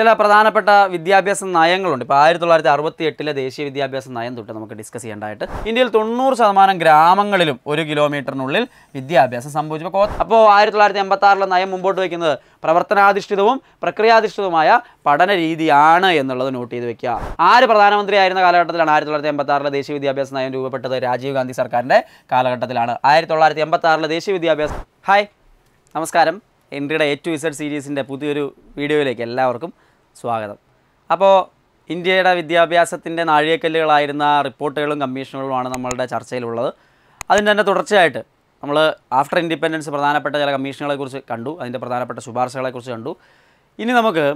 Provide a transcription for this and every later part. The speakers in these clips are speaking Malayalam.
ചില പ്രധാനപ്പെട്ട വിദ്യാഭ്യാസ നയങ്ങളുണ്ട് ഇപ്പോൾ ആയിരത്തി തൊള്ളായിരത്തി അറുപത്തി എട്ടിലെ ദേശീയ വിദ്യാഭ്യാസ നയം തൊട്ട് നമുക്ക് ഡിസ്കസ് ചെയ്യേണ്ടതായിട്ട് ഇന്ത്യയിൽ തൊണ്ണൂറ് ശതമാനം ഗ്രാമങ്ങളിലും ഒരു കിലോമീറ്ററിനുള്ളിൽ വിദ്യാഭ്യാസം സംഭവിച്ചു അപ്പോൾ ആയിരത്തി തൊള്ളായിരത്തി എൺപത്തി ആറിലെ നയം മുമ്പോട്ട് വയ്ക്കുന്നത് പ്രവർത്തനാധിഷ്ഠിതവും പ്രക്രിയാധിഷ്ഠിതവുമായ പഠന രീതിയാണ് എന്നുള്ളത് നോട്ട് ചെയ്ത് വെക്കുക ആര് പ്രധാനമന്ത്രിയായിരുന്ന കാലഘട്ടത്തിലാണ് ആയിരത്തി തൊള്ളായിരത്തി എൺപത്തി ദേശീയ വിദ്യാഭ്യാസ നയം രൂപപ്പെട്ടത് രാജീവ് ഗാന്ധി സർക്കാരിൻ്റെ കാലഘട്ടത്തിലാണ് ആയിരത്തി തൊള്ളായിരത്തി എൺപത്തി ആറിലെ ദേശീയ വിദ്യാഭ്യാസ ഹായ് നമസ്കാരം എൻട്രിയുടെ എ ടു ഇസഡ് സീരീസിൻ്റെ പുതിയൊരു വീഡിയോയിലേക്ക് എല്ലാവർക്കും സ്വാഗതം അപ്പോൾ ഇന്ത്യയുടെ വിദ്യാഭ്യാസത്തിൻ്റെ നാഴികക്കല്ലുകളായിരുന്ന റിപ്പോർട്ടുകളും കമ്മീഷനുകളുമാണ് നമ്മളുടെ ചർച്ചയിലുള്ളത് അതിൻ്റെ തന്നെ തുടർച്ചയായിട്ട് നമ്മൾ ആഫ്റ്റർ ഇൻഡിപെൻഡൻസ് പ്രധാനപ്പെട്ട ചില കമ്മീഷനുകളെക്കുറിച്ച് കണ്ടു അതിൻ്റെ പ്രധാനപ്പെട്ട ശുപാർശകളെക്കുറിച്ച് കണ്ടു ഇനി നമുക്ക്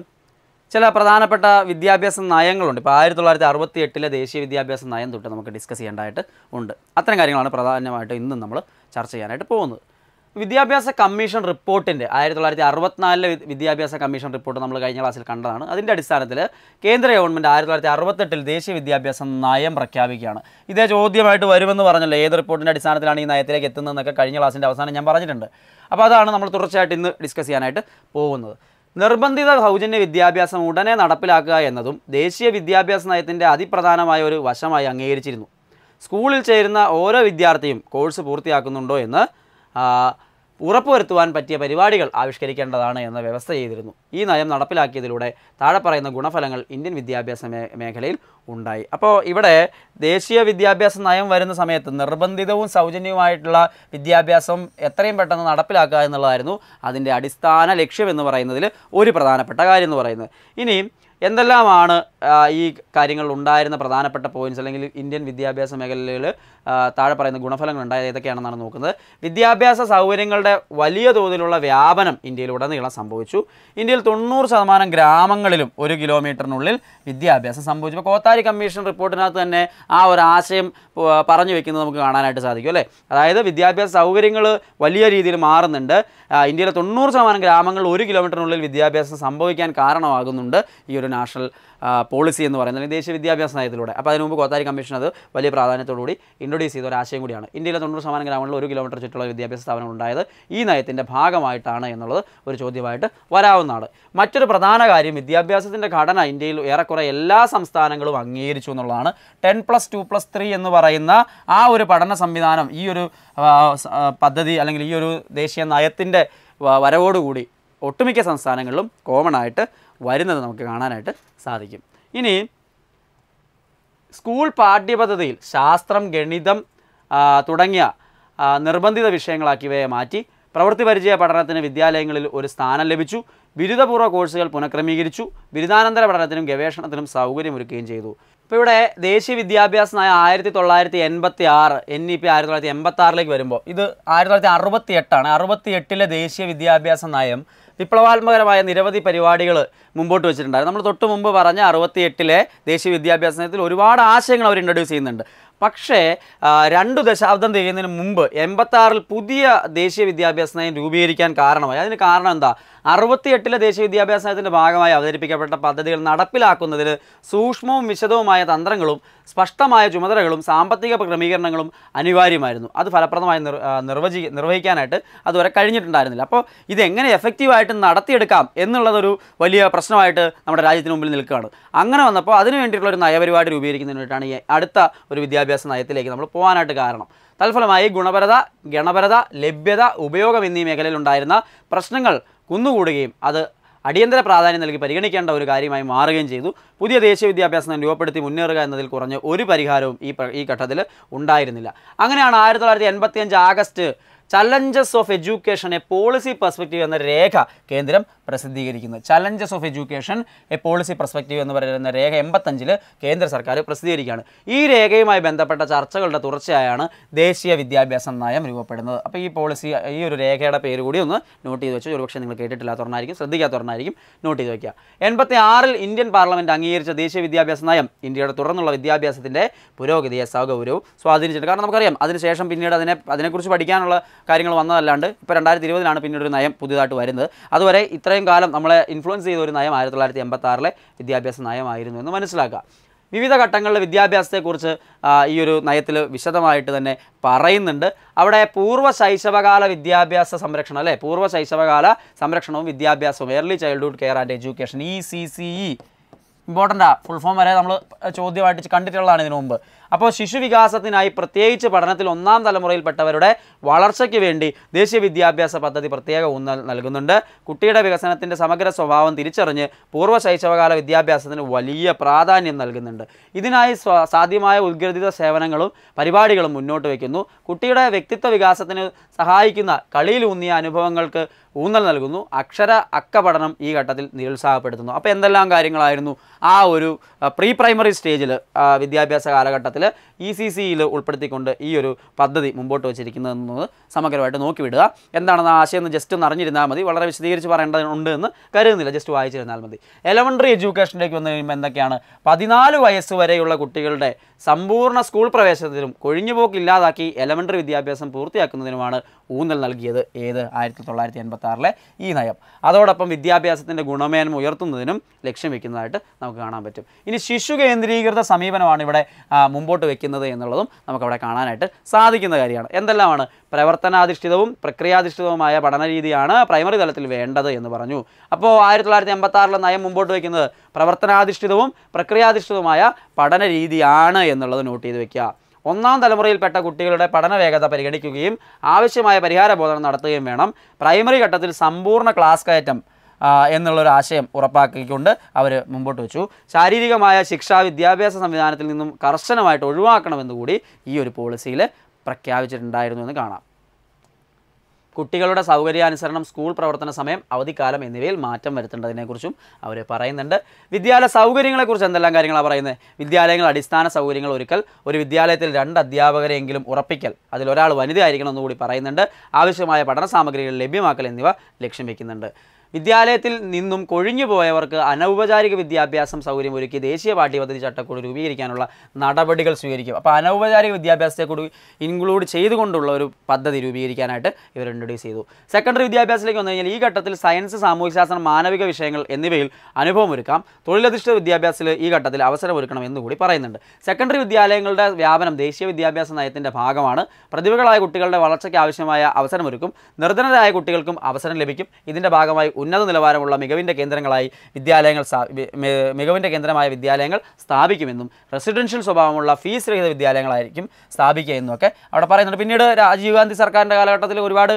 ചില പ്രധാനപ്പെട്ട വിദ്യാഭ്യാസ നയങ്ങളുണ്ട് ഇപ്പോൾ ആയിരത്തി തൊള്ളായിരത്തി അറുപത്തി എട്ടിലെ ദേശീയ വിദ്യാഭ്യാസ നയം തൊട്ട് നമുക്ക് ഡിസ്കസ് ചെയ്യേണ്ടതായിട്ട് ഉണ്ട് അത്തരം കാര്യങ്ങളാണ് പ്രധാനമായിട്ട് ഇന്നും നമ്മൾ ചർച്ച ചെയ്യാനായിട്ട് പോകുന്നത് വിദ്യാഭ്യാസ കമ്മീഷൻ റിപ്പോർട്ടിൻ്റെ ആയിരത്തി തൊള്ളായിരത്തി അറുപത്തിനാലിലെ വിദ്യാഭ്യാസ കമ്മീഷൻ റിപ്പോർട്ട് നമ്മൾ കഴിഞ്ഞ ക്ലാസ്സിൽ കണ്ടതാണ് അതിൻ്റെ അടിസ്ഥാനത്തിൽ കേന്ദ്ര ഗവൺമെൻറ് ആയിരത്തി തൊള്ളായിരത്തി അറുപത്തെട്ടിൽ ദേശീയ വിദ്യാഭ്യാസ നയം പ്രഖ്യാപിക്കുകയാണ് ഇതേ ചോദ്യമായിട്ട് വരുമെന്ന് പറഞ്ഞല്ലോ ഏത് റിപ്പോർട്ടിൻ്റെ അടിസ്ഥാനത്തിലാണ് ഈ നയത്തിലേക്ക് എത്തുന്നതെന്നൊക്കെ കഴിഞ്ഞ ക്ലാസ്സിൻ്റെ അവസാനം ഞാൻ പറഞ്ഞിട്ടുണ്ട് അപ്പോൾ അതാണ് നമ്മൾ തുടർച്ചയായിട്ട് ഇന്ന് ഡിസ്കസ് ചെയ്യാനായിട്ട് പോകുന്നത് നിർബന്ധിത സൗജന്യ വിദ്യാഭ്യാസം ഉടനെ നടപ്പിലാക്കുക എന്നതും ദേശീയ വിദ്യാഭ്യാസ നയത്തിൻ്റെ അതിപ്രധാനമായ ഒരു വശമായി അംഗീകരിച്ചിരുന്നു സ്കൂളിൽ ചേരുന്ന ഓരോ വിദ്യാർത്ഥിയും കോഴ്സ് പൂർത്തിയാക്കുന്നുണ്ടോ എന്ന് ഉറപ്പുവരുത്തുവാൻ പറ്റിയ പരിപാടികൾ ആവിഷ്കരിക്കേണ്ടതാണ് എന്ന വ്യവസ്ഥ ചെയ്തിരുന്നു ഈ നയം നടപ്പിലാക്കിയതിലൂടെ താഴെ പറയുന്ന ഗുണഫലങ്ങൾ ഇന്ത്യൻ വിദ്യാഭ്യാസ മേഖലയിൽ ഉണ്ടായി അപ്പോൾ ഇവിടെ ദേശീയ വിദ്യാഭ്യാസ നയം വരുന്ന സമയത്ത് നിർബന്ധിതവും സൗജന്യവുമായിട്ടുള്ള വിദ്യാഭ്യാസം എത്രയും പെട്ടെന്ന് നടപ്പിലാക്കുക എന്നുള്ളതായിരുന്നു അതിൻ്റെ അടിസ്ഥാന ലക്ഷ്യം എന്ന് പറയുന്നതിൽ ഒരു പ്രധാനപ്പെട്ട കാര്യം എന്ന് പറയുന്നത് ഇനിയും എന്തെല്ലാമാണ് ഈ കാര്യങ്ങൾ ഉണ്ടായിരുന്ന പ്രധാനപ്പെട്ട പോയിന്റ്സ് അല്ലെങ്കിൽ ഇന്ത്യൻ വിദ്യാഭ്യാസ മേഖലയിൽ താഴെ പറയുന്ന ഗുണഫലങ്ങൾ ഉണ്ടായത് ഏതൊക്കെയാണെന്നാണ് നോക്കുന്നത് വിദ്യാഭ്യാസ സൗകര്യങ്ങളുടെ വലിയ തോതിലുള്ള വ്യാപനം ഉടനീളം സംഭവിച്ചു ഇന്ത്യയിൽ തൊണ്ണൂറ് ശതമാനം ഗ്രാമങ്ങളിലും ഒരു കിലോമീറ്ററിനുള്ളിൽ വിദ്യാഭ്യാസം സംഭവിച്ചു ഇപ്പോൾ കോത്താരി കമ്മീഷൻ റിപ്പോർട്ടിനകത്ത് തന്നെ ആ ഒരു ആശയം പറഞ്ഞു വെക്കുന്നത് നമുക്ക് കാണാനായിട്ട് സാധിക്കും അല്ലേ അതായത് വിദ്യാഭ്യാസ സൗകര്യങ്ങൾ വലിയ രീതിയിൽ മാറുന്നുണ്ട് ഇന്ത്യയിലെ തൊണ്ണൂറ് ശതമാനം ഗ്രാമങ്ങളിൽ ഒരു കിലോമീറ്ററിനുള്ളിൽ വിദ്യാഭ്യാസം സംഭവിക്കാൻ കാരണമാകുന്നുണ്ട് ഈ ഒരു നാഷണൽ പോളിസി എന്ന് പറയുന്നത് അല്ലെങ്കിൽ ദേശീയ വിദ്യാഭ്യാസ നയത്തിലൂടെ അപ്പോൾ അതിന് മുമ്പ് കോത്താരി കമ്മീഷൻ അത് വലിയ പ്രാധാന്യത്തോടുകൂടി ഇൻട്രൊഡ്യൂസ് ചെയ്ത ഒരു ആശയം കൂടിയാണ് ഇന്ത്യയിലെ തൊണ്ണൂറ് ശതമാനം ഗ്രാമങ്ങളിൽ ഒരു കിലോമീറ്റർ ചുറ്റുള്ള വിദ്യാഭ്യാസ സ്ഥാപനം ഉണ്ടായത് ഈ നയത്തിൻ്റെ ഭാഗമായിട്ടാണ് എന്നുള്ളത് ഒരു ചോദ്യമായിട്ട് വരാവുന്നതാണ് മറ്റൊരു പ്രധാന കാര്യം വിദ്യാഭ്യാസത്തിൻ്റെ ഘടന ഇന്ത്യയിൽ ഏറെക്കുറെ എല്ലാ സംസ്ഥാനങ്ങളും അംഗീകരിച്ചു എന്നുള്ളതാണ് ten plus two plus three എന്ന് പറയുന്ന ആ ഒരു പഠന സംവിധാനം ഈ ഒരു പദ്ധതി അല്ലെങ്കിൽ ഈ ഒരു ദേശീയ നയത്തിൻ്റെ വരവോടുകൂടി ഒട്ടുമിക്ക സംസ്ഥാനങ്ങളിലും കോമൺ ആയിട്ട് വരുന്നത് നമുക്ക് കാണാനായിട്ട് സാധിക്കും ഇനി സ്കൂൾ പാഠ്യപദ്ധതിയിൽ ശാസ്ത്രം ഗണിതം തുടങ്ങിയ നിർബന്ധിത വിഷയങ്ങളാക്കിയവയെ മാറ്റി പ്രവൃത്തി പരിചയ പഠനത്തിന് വിദ്യാലയങ്ങളിൽ ഒരു സ്ഥാനം ലഭിച്ചു ബിരുദപൂർവ്വ കോഴ്സുകൾ പുനഃക്രമീകരിച്ചു ബിരുദാനന്തര പഠനത്തിനും ഗവേഷണത്തിനും സൗകര്യമൊരുക്കുകയും ചെയ്തു ഇപ്പോൾ ഇവിടെ ദേശീയ വിദ്യാഭ്യാസ നയം ആയിരത്തി തൊള്ളായിരത്തി എൺപത്തി ആറ് എൻ ഇ പി ആയിരത്തി തൊള്ളായിരത്തി എൺപത്തി ആറിലേക്ക് വരുമ്പോൾ ഇത് ആയിരത്തി തൊള്ളായിരത്തി അറുപത്തി എട്ടാണ് അറുപത്തി എട്ടിലെ ദേശീയ വിദ്യാഭ്യാസ നയം വിപ്ലവാത്മകരമായ നിരവധി പരിപാടികൾ മുമ്പോട്ട് വെച്ചിട്ടുണ്ടായിരുന്നു നമ്മൾ തൊട്ട് മുമ്പ് പറഞ്ഞ എട്ടിലെ ദേശീയ വിദ്യാഭ്യാസ നയത്തിൽ ഒരുപാട് ആശയങ്ങൾ അവർ ഇൻട്രൊഡ്യൂസ് ചെയ്യുന്നുണ്ട് പക്ഷേ രണ്ടു ദശാബ്ദം തികയുന്നതിന് മുമ്പ് എൺപത്താറിൽ പുതിയ ദേശീയ വിദ്യാഭ്യാസ നയം രൂപീകരിക്കാൻ കാരണമായി അതിന് കാരണം എന്താ അറുപത്തിയെട്ടിലെ ദേശീയ വിദ്യാഭ്യാസ നയത്തിൻ്റെ ഭാഗമായി അവതരിപ്പിക്കപ്പെട്ട പദ്ധതികൾ നടപ്പിലാക്കുന്നതിൽ സൂക്ഷ്മവും വിശദവുമായ തന്ത്രങ്ങളും സ്പഷ്ടമായ ചുമതലകളും സാമ്പത്തിക ക്രമീകരണങ്ങളും അനിവാര്യമായിരുന്നു അത് ഫലപ്രദമായി നിർവചി നിർവഹിക്കാനായിട്ട് അതുവരെ കഴിഞ്ഞിട്ടുണ്ടായിരുന്നില്ല അപ്പോൾ ഇതെങ്ങനെ എഫക്റ്റീവായിട്ട് നടത്തിയെടുക്കാം എന്നുള്ളതൊരു വലിയ പ്രശ്നമായിട്ട് നമ്മുടെ രാജ്യത്തിന് മുമ്പിൽ നിൽക്കുകയാണ് അങ്ങനെ വന്നപ്പോൾ അതിന് ഒരു നയപരിപാടി രൂപീകരിക്കുന്നതിന് വേണ്ടിയിട്ടാണ് ഈ അടുത്ത ഒരു വിദ്യാഭ്യാസ വിദ്യാഭ്യാസ നയത്തിലേക്ക് നമ്മൾ പോകാനായിട്ട് കാരണം തൽഫലമായി ഗുണപരത ഗണപരത ലഭ്യത ഉപയോഗം എന്നീ മേഖലയിലുണ്ടായിരുന്ന പ്രശ്നങ്ങൾ കുന്നുകൂടുകയും അത് അടിയന്തര പ്രാധാന്യം നൽകി പരിഗണിക്കേണ്ട ഒരു കാര്യമായി മാറുകയും ചെയ്തു പുതിയ ദേശീയ വിദ്യാഭ്യാസം രൂപപ്പെടുത്തി മുന്നേറുക എന്നതിൽ കുറഞ്ഞ ഒരു പരിഹാരവും ഈ ഈ ഘട്ടത്തിൽ ഉണ്ടായിരുന്നില്ല അങ്ങനെയാണ് ആയിരത്തി തൊള്ളായിരത്തി എൺപത്തിയഞ്ച് August challenges of education a policy perspective എന്ന രേഖ കേന്ദ്രം പ്രസിദ്ധീകരിക്കുന്നത് challenges of education a policy perspective എന്ന് പറയുന്ന രേഖ എൺപത്തഞ്ചിൽ കേന്ദ്ര സർക്കാർ പ്രസിദ്ധീകരിക്കുകയാണ് ഈ രേഖയുമായി ബന്ധപ്പെട്ട ചർച്ചകളുടെ തുടർച്ചയായാണ് ദേശീയ വിദ്യാഭ്യാസ നയം രൂപപ്പെടുന്നത് അപ്പോൾ ഈ പോളിസി ഈ ഒരു രേഖയുടെ പേര് കൂടി ഒന്ന് നോട്ട് ചെയ്ത് വെച്ചു ഒരുപക്ഷെ നിങ്ങൾ കേട്ടിട്ടില്ലാത്തവരനായിരിക്കും ശ്രദ്ധിക്കാത്തവരനായിരിക്കും നോട്ട് ചെയ്ത് വയ്ക്കുക എൺപത്തി ആറിൽ ഇന്ത്യൻ പാർലമെൻറ്റ് അംഗീകരിച്ച ദേശീയ വിദ്യാഭ്യാസ നയം ഇന്ത്യയുടെ തുടർന്നുള്ള വിദ്യാഭ്യാസത്തിൻ്റെ പുരോഗതിയെ സൗകര്യവും സ്വാധീനിച്ചിട്ടുണ്ട് കാരണം നമുക്കറിയാം അതിനുശേഷം പിന്നീട് അതിനെ അതിനെക്കുറിച്ച് പഠിക്കാനുള്ള കാര്യങ്ങൾ വന്നതല്ലാണ്ട് ഇപ്പോൾ രണ്ടായിരത്തി ഇരുപതിലാണ് പിന്നീട് ഒരു നയം പുതിയതായിട്ട് വരുന്നത് അതുവരെ ഇത്ര ഇത്രയും കാലം നമ്മളെ ഇൻഫ്ലുവൻസ് ചെയ്ത ഒരു നയം ആയിരത്തി തൊള്ളായിരത്തി എൺപത്തി ആറിലെ വിദ്യാഭ്യാസ നയമായിരുന്നു എന്ന് മനസ്സിലാക്കുക വിവിധ ഘട്ടങ്ങളിൽ വിദ്യാഭ്യാസത്തെക്കുറിച്ച് ഈ ഒരു നയത്തിൽ വിശദമായിട്ട് തന്നെ പറയുന്നുണ്ട് അവിടെ പൂർവ്വ ശൈശവകാല വിദ്യാഭ്യാസ സംരക്ഷണം അല്ലേ പൂർവ്വ ശൈശവകാല സംരക്ഷണവും വിദ്യാഭ്യാസവും early childhood care and education E C C E ഇമ്പോർട്ടൻ്റാണ് ഫുൾ ഫോം വരെ നമ്മൾ ചോദ്യമായിട്ട് കണ്ടിട്ടുള്ളതാണ് ഇതിനു മുമ്പ് അപ്പോൾ ശിശുവികാസത്തിനായി പ്രത്യേകിച്ച് പഠനത്തിൽ ഒന്നാം തലമുറയിൽപ്പെട്ടവരുടെ വളർച്ചയ്ക്ക് വേണ്ടി ദേശീയ വിദ്യാഭ്യാസ പദ്ധതി പ്രത്യേക ഊന്നൽ നൽകുന്നുണ്ട് കുട്ടിയുടെ വികസനത്തിൻ്റെ സമഗ്ര സ്വഭാവം തിരിച്ചറിഞ്ഞ് പൂർവ്വ ശൈശവകാല വിദ്യാഭ്യാസത്തിന് വലിയ പ്രാധാന്യം നൽകുന്നുണ്ട് ഇതിനായി സാധ്യമായ ഉദ്ഗ്രഥിത സേവനങ്ങളും പരിപാടികളും മുന്നോട്ട് വയ്ക്കുന്നു കുട്ടിയുടെ വ്യക്തിത്വ വികാസത്തിന് സഹായിക്കുന്ന കളിയിലൂന്നിയ അനുഭവങ്ങൾക്ക് ഊന്നൽ നൽകുന്നു അക്ഷര അക്ക പഠനം ഈ ഘട്ടത്തിൽ നിരുത്സാഹപ്പെടുത്തുന്നു അപ്പോൾ എന്തെല്ലാം കാര്യങ്ങളായിരുന്നു ആ ഒരു പ്രീ പ്രൈമറി സ്റ്റേജിൽ വിദ്യാഭ്യാസ കാലഘട്ടത്തിൽ ഇ e സി സിയിൽ ഉൾപ്പെടുത്തിക്കൊണ്ട് ഈ ഒരു പദ്ധതി മുമ്പോട്ട് വെച്ചിരിക്കുന്നതെന്നത് സമഗ്രമായിട്ട് നോക്കിവിടുക എന്താണെന്ന് ആശയം എന്ന് ജസ്റ്റ് ഒന്ന് അറിഞ്ഞിരുന്നാൽ മതി വളരെ വിശദീകരിച്ച് പറയേണ്ടതുണ്ട് എന്ന് കരുതുന്നില്ല ജസ്റ്റ് വായിച്ചിരുന്നാൽ മതി എലമെൻ്ററി എഡ്യൂക്കേഷനിലേക്ക് വന്നു കഴിയുമ്പോൾ എന്തൊക്കെയാണ് പതിനാല് വയസ്സ് വരെയുള്ള കുട്ടികളുടെ സമ്പൂർണ്ണ സ്കൂൾ പ്രവേശനത്തിനും കൊഴിഞ്ഞുപോക്ക് ഇല്ലാതാക്കി എലമെൻ്ററി വിദ്യാഭ്യാസം പൂർത്തിയാക്കുന്നതിനുമാണ് ഊന്നൽ നൽകിയത് ഏത് ആയിരത്തി തൊള്ളായിരത്തി എൺപത്തി ആറിലെ ഈ നയം അതോടൊപ്പം വിദ്യാഭ്യാസത്തിൻ്റെ ഗുണമേന്മ ഉയർത്തുന്നതിനും ലക്ഷ്യം വയ്ക്കുന്നതായിട്ട് നമുക്ക് നമുക്ക് കാണാൻ പറ്റും ഇനി ശിശു കേന്ദ്രീകൃത സമീപനമാണ് ഇവിടെ മുമ്പോട്ട് വെക്കുന്നത് എന്നുള്ളതും നമുക്കവിടെ കാണാനായിട്ട് സാധിക്കുന്ന കാര്യമാണ് എന്തെല്ലാമാണ് പ്രവർത്തനാധിഷ്ഠിതവും പ്രക്രിയാധിഷ്ഠിതവുമായ പഠനരീതിയാണ് പ്രൈമറി തലത്തിൽ വേണ്ടത് എന്ന് പറഞ്ഞു അപ്പോൾ ആയിരത്തി തൊള്ളായിരത്തി എൺപത്താറിലെ നയം മുമ്പോട്ട് വയ്ക്കുന്നത് പ്രവർത്തനാധിഷ്ഠിതവും പ്രക്രിയാധിഷ്ഠിതവുമായ പഠന രീതിയാണ് എന്നുള്ളത് നോട്ട് ചെയ്ത് വെക്കുക ഒന്നാം തലമുറയിൽപ്പെട്ട കുട്ടികളുടെ പഠന വേഗത പരിഗണിക്കുകയും ആവശ്യമായ പരിഹാര ബോധനം നടത്തുകയും വേണം പ്രൈമറി ഘട്ടത്തിൽ സമ്പൂർണ്ണ ക്ലാസ് കയറ്റം എന്നുള്ളൊരു ആശയം ഉറപ്പാക്കിക്കൊണ്ട് അവർ മുമ്പോട്ട് വെച്ചു ശാരീരികമായ ശിക്ഷാ വിദ്യാഭ്യാസ സംവിധാനത്തിൽ നിന്നും കർശനമായിട്ട് ഒഴിവാക്കണമെന്ന് കൂടി ഈ ഒരു പോളിസിയിൽ പ്രഖ്യാപിച്ചിട്ടുണ്ടായിരുന്നു എന്ന് കാണാം കുട്ടികളുടെ സൗകര്യാനുസരണം സ്കൂൾ പ്രവർത്തന സമയം അവധിക്കാലം എന്നിവയിൽ മാറ്റം വരുത്തേണ്ടതിനെക്കുറിച്ചും അവർ പറയുന്നുണ്ട് വിദ്യാലയ സൗകര്യങ്ങളെക്കുറിച്ച് എന്തെല്ലാം കാര്യങ്ങളാണ് പറയുന്നത് വിദ്യാലയങ്ങൾ അടിസ്ഥാന സൗകര്യങ്ങൾ ഒരുക്കൽ ഒരു വിദ്യാലയത്തിൽ രണ്ട് അധ്യാപകരെങ്കിലും ഉറപ്പിക്കൽ അതിലൊരാൾ വനിതയായിരിക്കണം എന്നുകൂടി പറയുന്നുണ്ട് ആവശ്യമായ പഠന സാമഗ്രികൾ ലഭ്യമാക്കൽ എന്നിവ ലക്ഷ്യം വയ്ക്കുന്നുണ്ട് വിദ്യാലയത്തിൽ നിന്നും കൊഴിഞ്ഞു പോയവർക്ക് അനൗപചാരിക വിദ്യാഭ്യാസം ഒരുക്കി ദേശീയ പാഠ്യപദ്ധതി ചട്ടക്കൂട് രൂപീകരിക്കാനുള്ള നടപടികൾ സ്വീകരിക്കും അപ്പോൾ അനൗപചാരിക വിദ്യാഭ്യാസത്തെക്കൂടി കൂടി ഇൻക്ലൂഡ് ചെയ്തുകൊണ്ടുള്ള ഒരു പദ്ധതി രൂപീകരിക്കാനായിട്ട് ഇവർ ഇൻട്രൊഡ്യൂസ് ചെയ്തു സെക്കൻഡറി വിദ്യാഭ്യാസത്തിലേക്ക് വന്നു കഴിഞ്ഞാൽ ഈ ഘട്ടത്തിൽ സയൻസ് സാമൂഹ്യശാസ്ത്രം മാനവിക വിഷയങ്ങൾ എന്നിവയിൽ അനുഭവമൊരുക്കാം തൊഴിലധിഷ്ഠിത വിദ്യാഭ്യാസത്തിൽ ഈ ഘട്ടത്തിൽ അവസരമൊരുക്കണം എന്നുകൂടി പറയുന്നുണ്ട് സെക്കൻഡറി വിദ്യാലയങ്ങളുടെ വ്യാപനം ദേശീയ വിദ്യാഭ്യാസ നയത്തിൻ്റെ ഭാഗമാണ് പ്രതിഭകളായ കുട്ടികളുടെ വളർച്ചയ്ക്ക് ആവശ്യമായ അവസരമൊരുക്കും നിർധനരായ കുട്ടികൾക്കും അവസരം ലഭിക്കും ഇതിൻ്റെ ഭാഗമായി ഉന്നത നിലവാരമുള്ള മികവിൻ്റെ കേന്ദ്രങ്ങളായി വിദ്യാലയങ്ങൾ മികവിൻ്റെ കേന്ദ്രമായ വിദ്യാലയങ്ങൾ സ്ഥാപിക്കുമെന്നും റെസിഡൻഷ്യൽ സ്വഭാവമുള്ള ഫീസ് രഹിത വിദ്യാലയങ്ങളായിരിക്കും സ്ഥാപിക്കുക എന്നൊക്കെ അവിടെ പറയുന്നുണ്ട് പിന്നീട് രാജീവ് ഗാന്ധി സർക്കാരിൻ്റെ കാലഘട്ടത്തിൽ ഒരുപാട്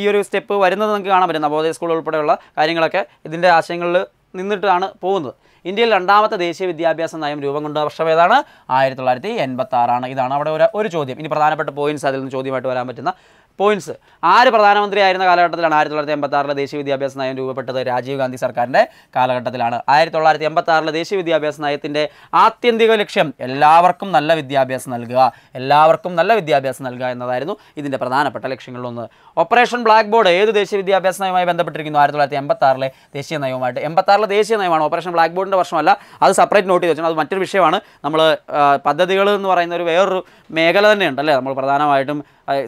ഈ ഒരു സ്റ്റെപ്പ് വരുന്നത് നമുക്ക് കാണാൻ പറ്റും നവോദയ സ്കൂൾ ഉൾപ്പെടെയുള്ള കാര്യങ്ങളൊക്കെ ഇതിൻ്റെ ആശയങ്ങളിൽ നിന്നിട്ടാണ് പോകുന്നത് ഇന്ത്യയിൽ രണ്ടാമത്തെ ദേശീയ വിദ്യാഭ്യാസ നയം രൂപം കൊണ്ട വർഷം ഏതാണ് ആയിരത്തി തൊള്ളായിരത്തി എൺപത്തി ആറാണ് ഇതാണ് അവിടെ ഒരു ചോദ്യം ഇനി പ്രധാനപ്പെട്ട പോയിന്റ്സ് അതിൽ നിന്ന് ചോദ്യമായിട്ട് വരാൻ പറ്റുന്ന പോയിന്റ്സ് ആര് പ്രധാനമന്ത്രി ആയിരുന്ന കാലഘട്ടത്തിലാണ് ആയിരത്തി തൊള്ളായിരത്തി എൺപത്തി ദേശീയ വിദ്യാഭ്യാസ നയം രൂപപ്പെട്ടത് രാജീവ് ഗാന്ധി സർക്കാരിൻ്റെ കാലഘട്ടത്തിലാണ് ആയിരത്തി തൊള്ളായിരത്തി എൺപത്തി ദേശീയ വിദ്യാഭ്യാസ നയത്തിൻ്റെ ആത്യന്തിക ലക്ഷ്യം എല്ലാവർക്കും നല്ല വിദ്യാഭ്യാസം നൽകുക എല്ലാവർക്കും നല്ല വിദ്യാഭ്യാസം നൽകുക എന്നതായിരുന്നു ഇതിൻ്റെ പ്രധാനപ്പെട്ട ലക്ഷ്യങ്ങളിലൊന്ന് ഓപ്പറേഷൻ ബ്ലാക്ക് ബോർഡ് ഏത് ദേശീയ വിദ്യാഭ്യാസ നയവുമായി ബന്ധപ്പെട്ടിരിക്കുന്നു ആയിരത്തി തൊള്ളായിരത്തി ആറിലെ ദേശീയ നയവുമായിട്ട് എൺപത്താറിലെ ദേശീയ നയമാണ് ഓപ്പറേഷൻ ബ്ലാക്ക് ബോർഡിൻ്റെ വർഷമല്ല അത് സെപ്പറേറ്റ് നോട്ട് ചെയ്ത് വെച്ചാൽ അത് മറ്റൊരു വിഷയമാണ് നമ്മൾ പദ്ധതികൾ എന്ന് പറയുന്ന ഒരു വേറൊരു മേഖല തന്നെയുണ്ടല്ലേ അല്ലേ നമ്മൾ പ്രധാനമായിട്ടും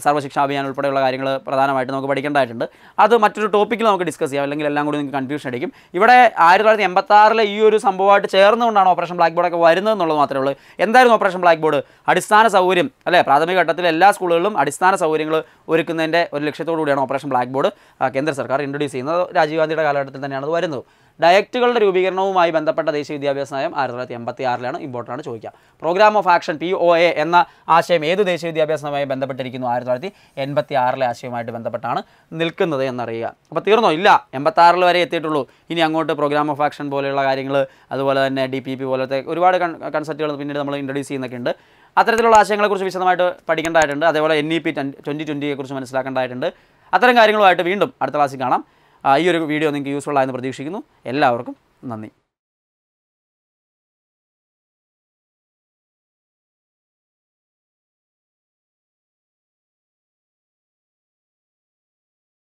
സർവ്വശിക്ഷാ അഭിയാൻ ഉൾപ്പെടെയുള്ള കാര്യങ്ങൾ പ്രധാനമായിട്ട് നമുക്ക് പഠിക്കേണ്ടതായിട്ടുണ്ട് അത് മറ്റൊരു ടോപ്പിക്കിൽ നമുക്ക് ഡിസ്കസ് ചെയ്യാം അല്ലെങ്കിൽ എല്ലാം കൂടി നിങ്ങൾക്ക് കൺഫ്യൂഷൻ അടിക്കും ഇവിടെ ആയിരത്തി തൊള്ളായിരത്തി എൺപത്താറിലെ ഈ ഒരു സംഭവമായിട്ട് ചേർന്നുകൊണ്ടാണ് ഓപ്പറേഷൻ ബ്ലാക്ക് ബോർഡൊക്കെ വരുന്നത് എന്നുള്ളത് മാത്രമേ ഉള്ളൂ എന്തായിരുന്നു ഓപ്പറേഷൻ ബ്ലാക്ക് ബോർഡ് അടിസ്ഥാന സൗകര്യം അല്ലേ പ്രാഥമിക ഘട്ടത്തിൽ എല്ലാ സ്കൂളുകളിലും അടിസ്ഥാന സൗകര്യങ്ങൾ ഒരുക്കുന്നതിൻ്റെ ഒരു ലക്ഷ്യത്തോടു കൂടിയാണ് ഓപ്പറേഷൻ ബ്ലാക്ക് ബോർഡ് കേന്ദ്ര സർക്കാർ ഇൻട്രൊഡ്യൂസ് ചെയ്യുന്നത് രാജീവ് ഗാന്ധിയുടെ കാലഘട്ടത്തിൽ തന്നെയാണ് അത് വരുന്നത് ഡയക്റ്റുകളുടെ രൂപീകരണവുമായി ബന്ധപ്പെട്ട ദേശീയ വിദ്യാഭ്യാസ നയം ആയിരത്തി തൊള്ളായിരത്തി എൺപത്തി ആറിലാണ് ഇമ്പോർട്ടൻ്റ് ആണ് ചോദിക്കുക programme of action P O A എന്ന ആശയം ഏത് ദേശീയ വിദ്യാഭ്യാസ നയമായി ബന്ധപ്പെട്ടിരിക്കുന്നു ആയിരത്തി തൊള്ളായിരത്തി എൺപത്തി ആറിലെ ആശയവുമായിട്ട് ബന്ധപ്പെട്ടാണ് നിൽക്കുന്നത് എന്നറിയുക അപ്പോൾ തീർന്നോ ഇല്ല എൺപത്താറിൽ വരെ എത്തിയിട്ടുള്ളൂ ഇനി അങ്ങോട്ട് പ്രോഗ്രാം ഓഫ് ആക്ഷൻ പോലെയുള്ള കാര്യങ്ങൾ അതുപോലെ തന്നെ ഡി പി പി പോലത്തെ ഒരുപാട് കൺസെപ്റ്റുകൾ പിന്നീട് നമ്മൾ ഇൻട്രൊഡ്യൂസ് ചെയ്യുന്നൊക്കെ ഉണ്ട് അത്തരത്തിലുള്ള ആശയങ്ങളെക്കുറിച്ച് വിശദമായിട്ട് പഠിക്കേണ്ടതായിട്ടുണ്ട് അതേപോലെ N E e P twenty ട്വൻറ്റിയെക്കുറിച്ച് മനസ്സിലാക്കേണ്ടതായിട്ടുണ്ട് അത്തരം കാര്യങ്ങളുമായിട്ട് വീണ്ടും അടുത്ത ക്ലാസ്സിൽ കാണാം ഈ ഒരു വീഡിയോ നിങ്ങൾക്ക് യൂസ്ഫുൾ ആയെന്ന് പ്രതീക്ഷിക്കുന്നു എല്ലാവർക്കും നന്ദി